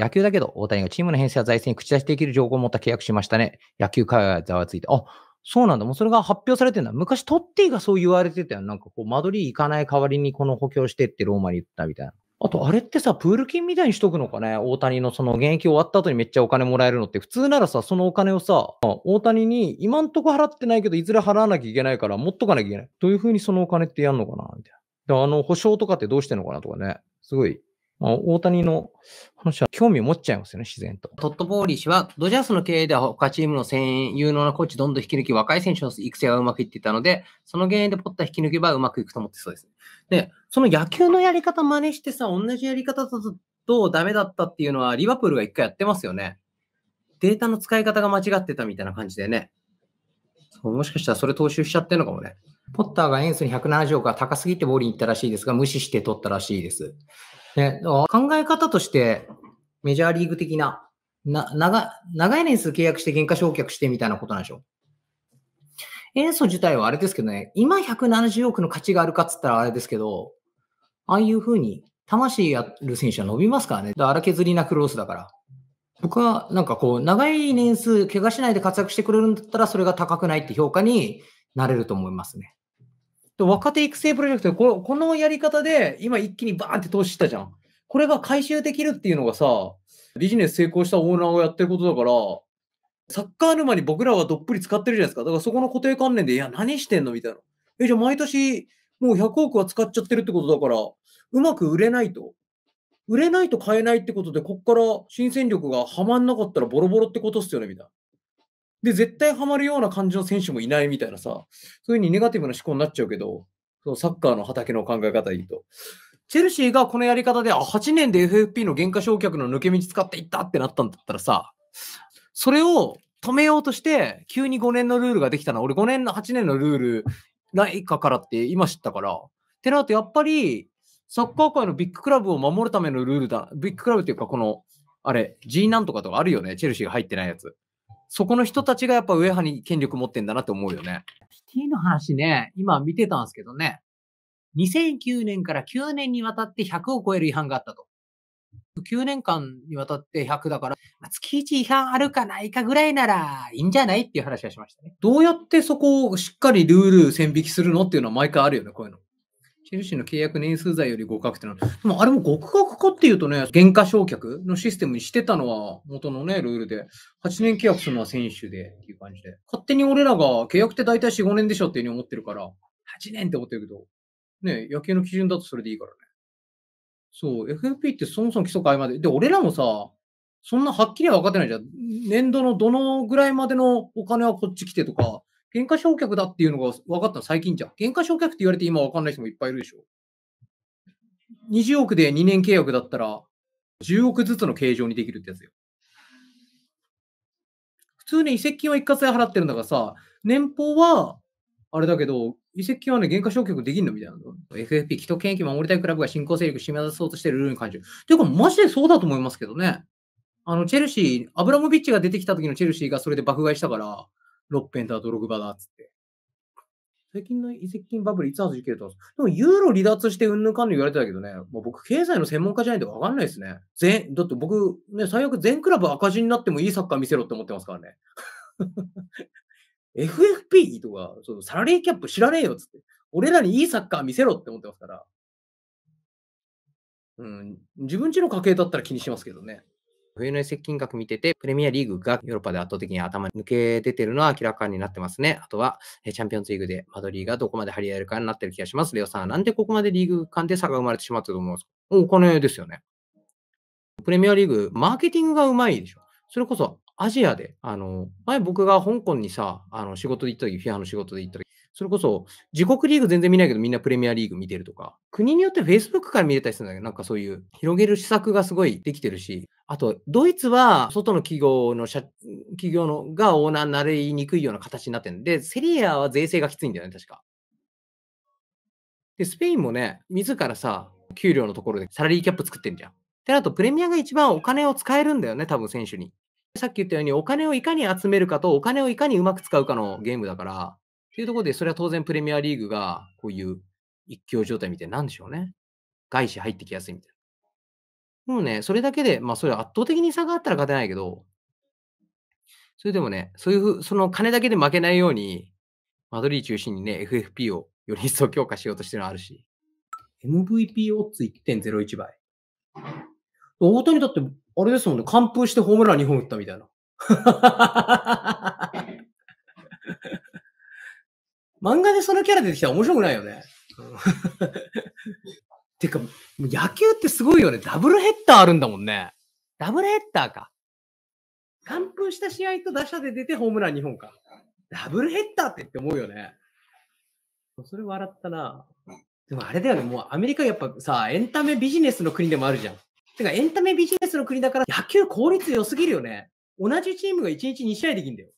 野球だけど、大谷がチームの編成や財政に口出しできる情報を持った契約しましたね。野球界がざわついて。あ、そうなんだ。もうそれが発表されてるんだ。昔、トッティがそう言われてたよ。なんかこう、間取り行かない代わりにこの補強してってローマに言ったみたいな。あと、あれってさ、プール金みたいにしとくのかね大谷のその現役終わった後にめっちゃお金もらえるのって、普通ならさ、そのお金をさ、大谷に今んとこ払ってないけど、いずれ払わなきゃいけないから、持っとかなきゃいけない。どういうふうにそのお金ってやんのかなみたいな。あの、保証とかってどうしてんのかなとかね。すごい大谷の話は興味を持っちゃいますよね、自然と。トット・ボーリー氏は、ドジャースの経営では他チームの戦有能なコーチどんどん引き抜き、若い選手の育成はうまくいっていたので、その原因でポッター引き抜けばうまくいくと思ってそうです。で、その野球のやり方真似してさ、同じやり方だとダメだったっていうのは、リバプールが一回やってますよね。データの使い方が間違ってたみたいな感じでね。もしかしたらそれ踏襲しちゃってるのかもね。ポッターがエンスに170億が高すぎてボーリーに行ったらしいですが、無視して取ったらしいです。ね、考え方として、メジャーリーグ的な、な、長、長い年数契約して減価償却してみたいなことなんでしょ塩素自体はあれですけどね、今170億の価値があるかっつったらあれですけど、ああいうふうに魂やる選手は伸びますからね。だ荒削りなクロースだから。僕はなんかこう、長い年数怪我しないで活躍してくれるんだったら、それが高くないって評価になれると思いますね。若手育成プロジェクトこの、このやり方で今一気にバーンって投資したじゃん。これが回収できるっていうのがさ、ビジネス成功したオーナーをやってることだから、サッカー沼に僕らはどっぷり使ってるじゃないですか。だからそこの固定観念で、いや、何してんのみたいな。え、じゃあ毎年もう100億は使っちゃってるってことだから、うまく売れないと。売れないと買えないってことで、こっから新戦力がはまんなかったらボロボロってことっすよね、みたいな。で、絶対ハマるような感じの選手もいないみたいなさ、そういうふうにネガティブな思考になっちゃうけど、そのサッカーの畑の考え方で言うと。チェルシーがこのやり方で、あ、8年で FFP の減価償却の抜け道使っていったってなったんだったらさ、それを止めようとして、急に5年のルールができたの。俺5年の8年のルールないかからって今知ったから。ってなると、やっぱり、サッカー界のビッグクラブを守るためのルールだ。ビッグクラブっていうか、この、あれ、G なんとかとかあるよね。チェルシーが入ってないやつ。そこの人たちがやっぱ上派に権力持ってんだなって思うよね。テ t の話ね、今見てたんですけどね、2009年から9年にわたって100を超える違反があったと。9年間にわたって100だから、まあ、月1違反あるかないかぐらいならいいんじゃないっていう話はしましたね。どうやってそこをしっかりルール線引きするのっていうのは毎回あるよね、こういうの。チェルシーの契約年数罪より合格ってのは、でもあれも極格かっていうとね、減価償却のシステムにしてたのは元のね、ルールで、8年契約するのは選手でっていう感じで、勝手に俺らが契約って大体4、5年でしょっていうふうに思ってるから、8年って思ってるけど、ね、野球の基準だとそれでいいからね。そう、FFP ってそもそも基礎会まで、で、俺らもさ、そんなはっきりは分かってないじゃん。年度のどのぐらいまでのお金はこっち来てとか、減価償却だっていうのが分かったの最近じゃん。減価償却って言われて今分かんない人もいっぱいいるでしょ。20億で2年契約だったら、10億ずつの計上にできるってやつよ。普通ね、移籍金は一括で払ってるんだからさ、年俸は、あれだけど、移籍金はね、減価償却できんのみたいな。FFP、既得権益守りたいクラブが新興勢力を締め出そうとしてるルールに感じる。てか、マジでそうだと思いますけどね。あの、チェルシー、アブラモビッチが出てきた時のチェルシーがそれで爆買いしたから、ロッペンター、ドログバだっつって。最近の移籍金バブルいつ外けるとたんででも、ユーロ離脱してうんぬんかんぬ言われてたけどね、もう僕、経済の専門家じゃないとわかんないですね。全、だって僕、ね、最悪全クラブ赤字になってもいいサッカー見せろって思ってますからね。FFP とか、そのサラリーキャップ知らねえよっつって。俺らにいいサッカー見せろって思ってますから。うん、自分ちの家系だったら気にしますけどね。冬の移籍金額見てて、プレミアリーグがヨーロッパで圧倒的に頭抜け出てるのは明らかになってますね。あとは、チャンピオンズリーグでマドリーがどこまで張り合えるかになってる気がします。レオさん、なんでここまでリーグ間で差が生まれてしまったと思うんすかお金ですよね。プレミアリーグ、マーケティングがうまいでしょ。それこそアジアで、あの、前僕が香港にさ、あの、仕事で行った時、フィアの仕事で行った時、それこそ、自国リーグ全然見ないけど、みんなプレミアリーグ見てるとか、国によって Facebook から見れたりするんだけど、なんかそういう広げる施策がすごいできてるし、あと、ドイツは外の企業の社、企業のがオーナーになりにくいような形になってるんで、セリアは税制がきついんだよね、確か。で、スペインもね、自らさ、給料のところでサラリーキャップ作ってんじゃん。ってなると、プレミアが一番お金を使えるんだよね、多分選手に。さっき言ったように、お金をいかに集めるかと、お金をいかにうまく使うかのゲームだから、っていうところで、それは当然プレミアリーグがこういう一強状態みたいなんでしょうね。外資入ってきやすいみたいな。もうね、それだけで、まあそれは圧倒的に差があったら勝てないけど、それでもね、そういうふう、その金だけで負けないように、マドリー中心にね、FFP をより一層強化しようとしてるのあるし。MVP オッズ1.01倍。大谷だって、あれですもんね、完封してホームラン2本打ったみたいな。漫画でそのキャラ出てきたら面白くないよね。てか、野球ってすごいよね。ダブルヘッダーあるんだもんね。ダブルヘッダーか。完封した試合と打者で出てホームラン2本か。ダブルヘッダーってって思うよね。それ笑ったな。でもあれだよね、もうアメリカやっぱさ、エンタメビジネスの国でもあるじゃん。てかエンタメビジネスの国だから野球効率良すぎるよね。同じチームが1日2試合できんだよ。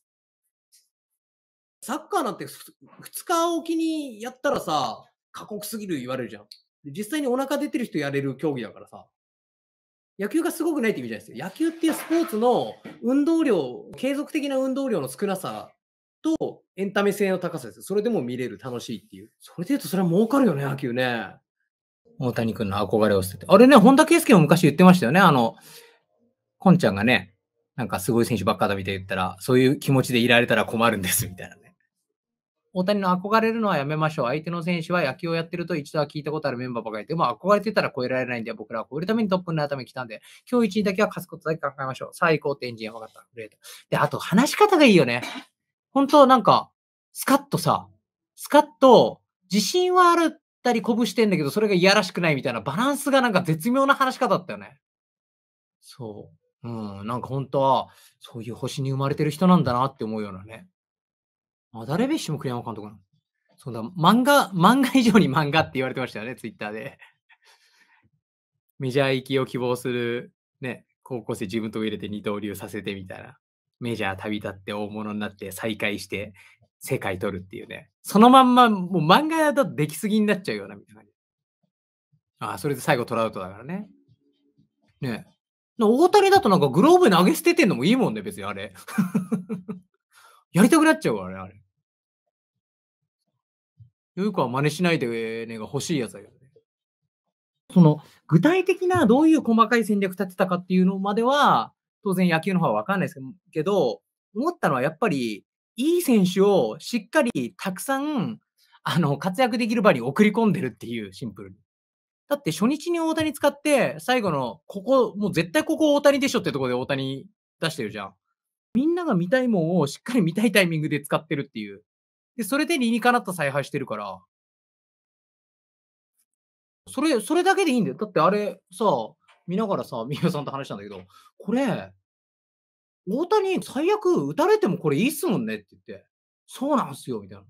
サッカーなんて2日おきにやったらさ、過酷すぎる言われるじゃん。実際にお腹出てる人やれる競技だからさ。野球がすごくないって意味じゃないですよ。野球っていうスポーツの運動量、継続的な運動量の少なさとエンタメ性の高さです。それでも見れる、楽しいっていう。それで言うとそれは儲かるよね、野球ね。大谷君の憧れを捨てて。あれね、本田圭佑も昔言ってましたよね。あの、こんちゃんがね、なんかすごい選手ばっかだみたい言ったら、そういう気持ちでいられたら困るんです、みたいな。大谷の憧れるのはやめましょう。相手の選手は野球をやってると一度は聞いたことあるメンバーばかりで、も憧れてたら超えられないんで、僕らは超えるためにトップになるために来たんで、今日1位だけは勝つことだけ考えましょう。最高点てエンジン分かった。グレート。で、あと話し方がいいよね。本当なんか、スカッとさ、スカッと、自信はあるったりぶしてんだけど、それがいやらしくないみたいなバランスがなんか絶妙な話し方だったよね。そう。うん、なんか本当は、そういう星に生まれてる人なんだなって思うようなね。あ、ダルビッシュも栗山監督なのそうだ、漫画、漫画以上に漫画って言われてましたよね、ツイッターで。メジャー行きを希望する、ね、高校生自分と入れて二刀流させてみたいな。メジャー旅立って大物になって再会して世界取るっていうね。そのまんま、もう漫画だとできすぎになっちゃうようなみたいな。ああ、それで最後トラウトだからね。ね大谷だとなんかグローブ投げ捨ててんのもいいもんね、別にあれ。やりたくなっちゃうからね、あれ。よくは真似しないでねが欲しいやつだけどね。その、具体的などういう細かい戦略立てたかっていうのまでは、当然野球の方はわかんないですけど、思ったのはやっぱり、いい選手をしっかりたくさん、あの、活躍できる場に送り込んでるっていう、シンプルに。だって初日に大谷使って、最後の、ここ、もう絶対ここ大谷でしょってとこで大谷出してるじゃん。みんなが見たいもんをしっかり見たいタイミングで使ってるっていう。で、それで理にかなった采配してるから、それ、それだけでいいんだよ。だってあれさ、見ながらさ、三浦さんと話したんだけど、これ、大谷最悪打たれてもこれいいっすもんねって言って、そうなんすよ、みたいな。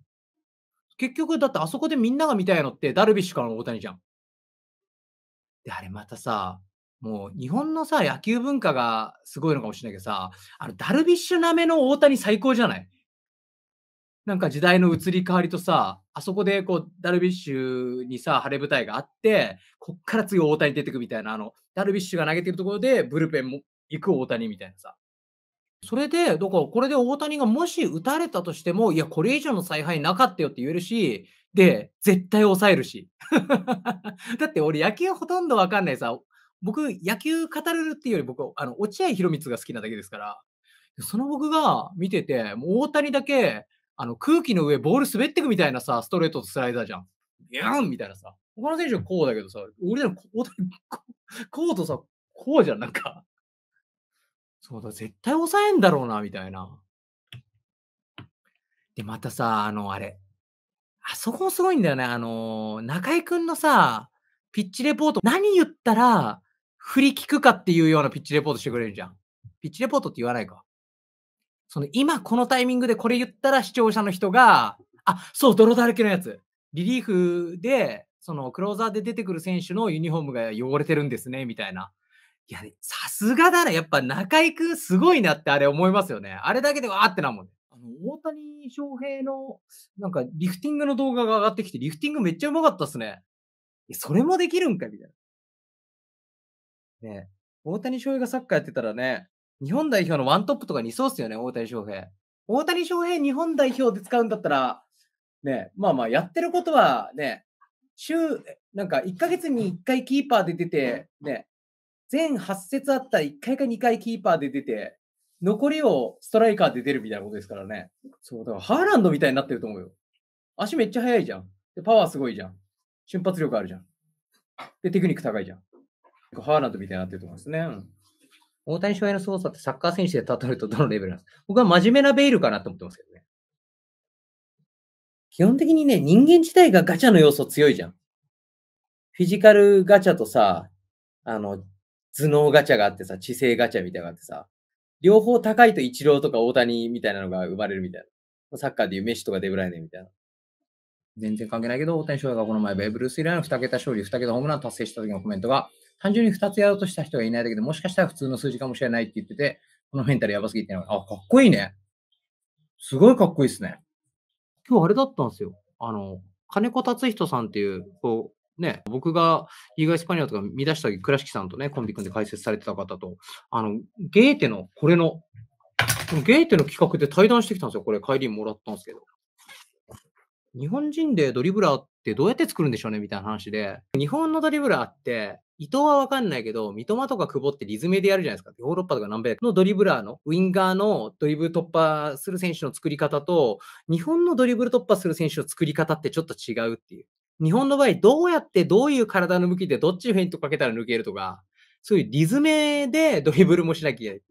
結局、だってあそこでみんなが見たいのってダルビッシュからの大谷じゃん。で、あれまたさ、もう日本のさ、野球文化がすごいのかもしれないけどさ、あのダルビッシュなめの大谷最高じゃないなんか時代の移り変わりとさ、あそこでこう、ダルビッシュにさ、晴れ舞台があって、こっから次大谷出てくみたいな、あの、ダルビッシュが投げてるところで、ブルペンも行く大谷みたいなさ。それで、だからこれで大谷がもし打たれたとしても、いや、これ以上の采配なかったよって言えるし、で、絶対抑えるし。だって俺野球ほとんどわかんないさ、僕野球語れるっていうより僕、あの、落合博満が好きなだけですから、その僕が見てて、もう大谷だけ、あの空気の上、ボール滑ってくみたいなさ、ストレートとスライダーじゃん。ビャーンみたいなさ。他の選手はこうだけどさ、俺らの大谷、こうとさ、こうじゃん、なんか。そうだ、絶対抑えんだろうな、みたいな。で、またさ、あの、あれ。あそこもすごいんだよね。あの、中居君のさ、ピッチレポート、何言ったら振り聞くかっていうようなピッチレポートしてくれるじゃん。ピッチレポートって言わないか。その今このタイミングでこれ言ったら視聴者の人が、あ、そう、泥だらけのやつ。リリーフで、そのクローザーで出てくる選手のユニフォームが汚れてるんですね、みたいな。いや、さすがだね。やっぱ中居んすごいなってあれ思いますよね。あれだけでわーってなもん、ね。あの、大谷翔平の、なんかリフティングの動画が上がってきて、リフティングめっちゃうまかったっすね。それもできるんかみたいな。ね大谷翔平がサッカーやってたらね、日本代表のワントップとかにそうっすよね、大谷翔平。大谷翔平、日本代表で使うんだったら、ね、まあまあ、やってることはね、週、なんか1ヶ月に1回キーパーで出て、ね、全8節あったら1回か2回キーパーで出て、残りをストライカーで出るみたいなことですからね。そう、だからハーランドみたいになってると思うよ。足めっちゃ速いじゃん。で、パワーすごいじゃん。瞬発力あるじゃん。で、テクニック高いじゃん。ハーランドみたいになってると思うんですね。うん大谷翔平の凄さってサッカー選手で例えるとどのレベルなんですか僕は真面目なベイルかなと思ってますけどね。基本的にね、人間自体がガチャの要素強いじゃん。フィジカルガチャとさ、あの、頭脳ガチャがあってさ、知性ガチャみたいなのがあってさ、両方高いとイチローとか大谷みたいなのが生まれるみたいな。サッカーでいうメッシとかデブライネみたいな。全然関係ないけど、大谷翔平がこの前、ベーブ・ルース以来の2桁勝利、2桁ホームラン達成した時のコメントが、単純に2つやろうとした人がいないだけでもしかしたら普通の数字かもしれないって言ってて、このメンタルやばすぎて、あ、かっこいいね。すごいかっこいいですね。今日あれだったんですよ。あの、金子達人さんっていう、こう、ね、僕がイースパニアとか見出した時、倉敷さんとね、コンビ組んで解説されてた方と、あの、ゲーテの、これの、ゲーテの企画で対談してきたんですよ。これ、帰りにもらったんですけど。日本人でドリブラーってどうやって作るんでしょうねみたいな話で、日本のドリブラーって、伊藤はわかんないけど、三笘とか久保ってリズムでやるじゃないですか。ヨーロッパとか南米のドリブラーの、ウィンガーのドリブル突破する選手の作り方と、日本のドリブル突破する選手の作り方ってちょっと違うっていう。日本の場合、どうやってどういう体の向きでどっちフェイントかけたら抜けるとか、そういうリズムでドリブルもしなきゃいけ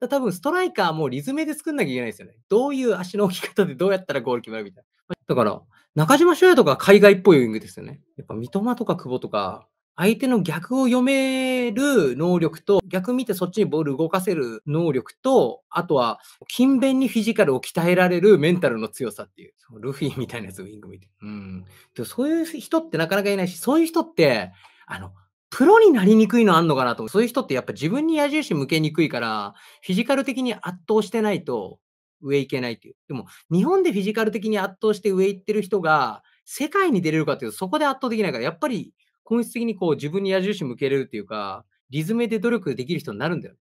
ない。多分ストライカーもリズムで作んなきゃいけないですよね。どういう足の置き方でどうやったらゴール決まるみたいな。だから、中島翔也とか海外っぽいウイングですよね。やっぱ三笘とか久保とか、相手の逆を読める能力と、逆見てそっちにボール動かせる能力と、あとは、勤勉にフィジカルを鍛えられるメンタルの強さっていう、ルフィみたいなやつ、ウィング見て。うん。でそういう人ってなかなかいないし、そういう人って、あの、プロになりにくいのあんのかなと。そういう人ってやっぱ自分に矢印向けにくいから、フィジカル的に圧倒してないと上行けないっていう。でも、日本でフィジカル的に圧倒して上行ってる人が、世界に出れるかっていうと、そこで圧倒できないから、やっぱり本質的にこう自分に矢印向けれるっていうか、リズムで努力できる人になるんだよ。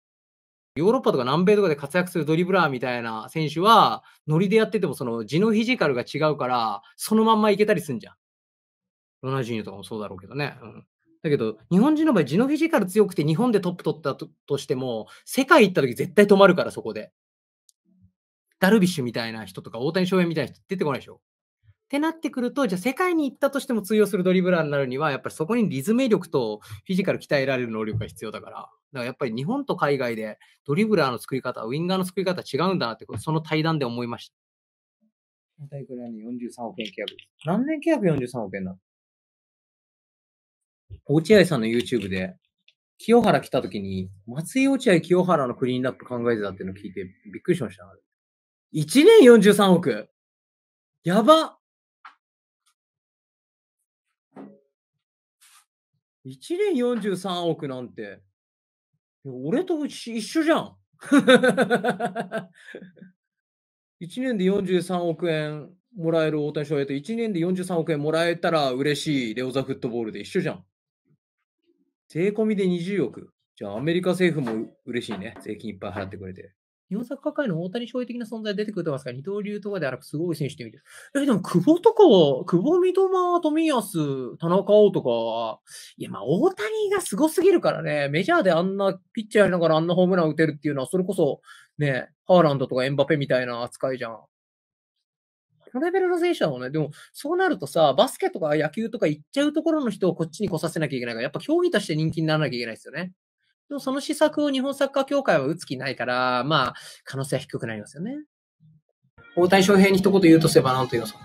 ヨーロッパとか南米とかで活躍するドリブラーみたいな選手は、ノリでやっててもその地のフィジカルが違うから、そのまんまいけたりすんじゃん。ロナジーニョとかもそうだろうけどね。うん、だけど、日本人の場合、地のフィジカル強くて日本でトップ取ったとしても、世界行った時絶対止まるから、そこで。ダルビッシュみたいな人とか、大谷翔平みたいな人出てこないでしょ。ってなってくると、じゃあ世界に行ったとしても通用するドリブラーになるには、やっぱりそこにリズム力とフィジカル鍛えられる能力が必要だから、だからやっぱり日本と海外でドリブラーの作り方、ウィンガーの作り方違うんだなって、その対談で思いました。大体これはね、43億円契約です。何年契約43億円なの落合さんの YouTube で、清原来た時に、松井落合清原のクリーンナップ考えてたっていうのを聞いてびっくりしました。1年43億やば1年43億なんて、俺と一緒じゃん。1 年で43億円もらえる大谷翔平と1年で43億円もらえたら嬉しいレオザフットボールで一緒じゃん。税込みで20億。じゃあアメリカ政府も嬉しいね。税金いっぱい払ってくれて。日本作界の大谷翔平的な存在出てくると思いますから、二刀流とかであらくすごい選手って見て。え、でも、久保とかは、久保、三笘、富安、田中碧とかは、いや、まあ、大谷がすごすぎるからね、メジャーであんなピッチャーやりながらあんなホームラン打てるっていうのは、それこそ、ね、ハーランドとかエンバペみたいな扱いじゃん。このレベルの選手だもんね。でも、そうなるとさ、バスケとか野球とか行っちゃうところの人をこっちに来させなきゃいけないから、やっぱ競技として人気にならなきゃいけないですよね。でもその施策を日本サッカー協会は打つ気ないから、まあ、可能性は低くなりますよね。大谷翔平に一言言うとすれば何と言いますか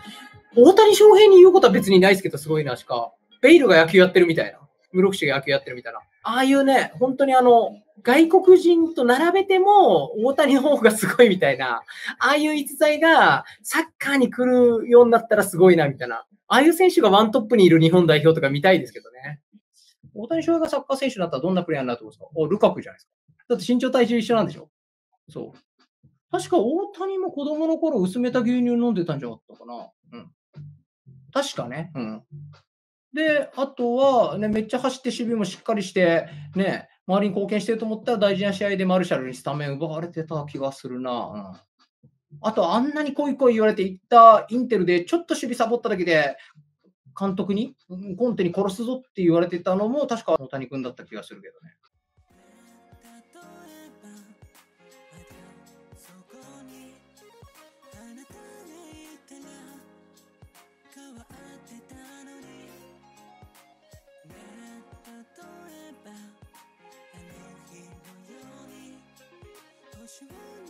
大谷翔平に言うことは別にないですけど、すごいなしか、ベイルが野球やってるみたいな、室伏が野球やってるみたいな、ああいうね、本当にあの、外国人と並べても大谷の方がすごいみたいな、ああいう逸材がサッカーに来るようになったらすごいなみたいな、ああいう選手がワントップにいる日本代表とか見たいですけどね。大谷翔平がサッカー選手になったらどんなプレイヤーになると思うんですかお、ルカクじゃないですか。だって身長体重一緒なんでしょそう。確か大谷も子供の頃薄めた牛乳飲んでたんじゃなかったかな。うん。確かね。うん。で、あとは、ね、めっちゃ走って守備もしっかりして、ね、周りに貢献してると思ったら大事な試合でマルシャルにスタメン奪われてた気がするな。うん、あと、あんなに恋いい言われていったインテルで、ちょっと守備サボっただけで、監督に、コンテに殺すぞって言われてたのも、確か大谷君だった気がするけどね。you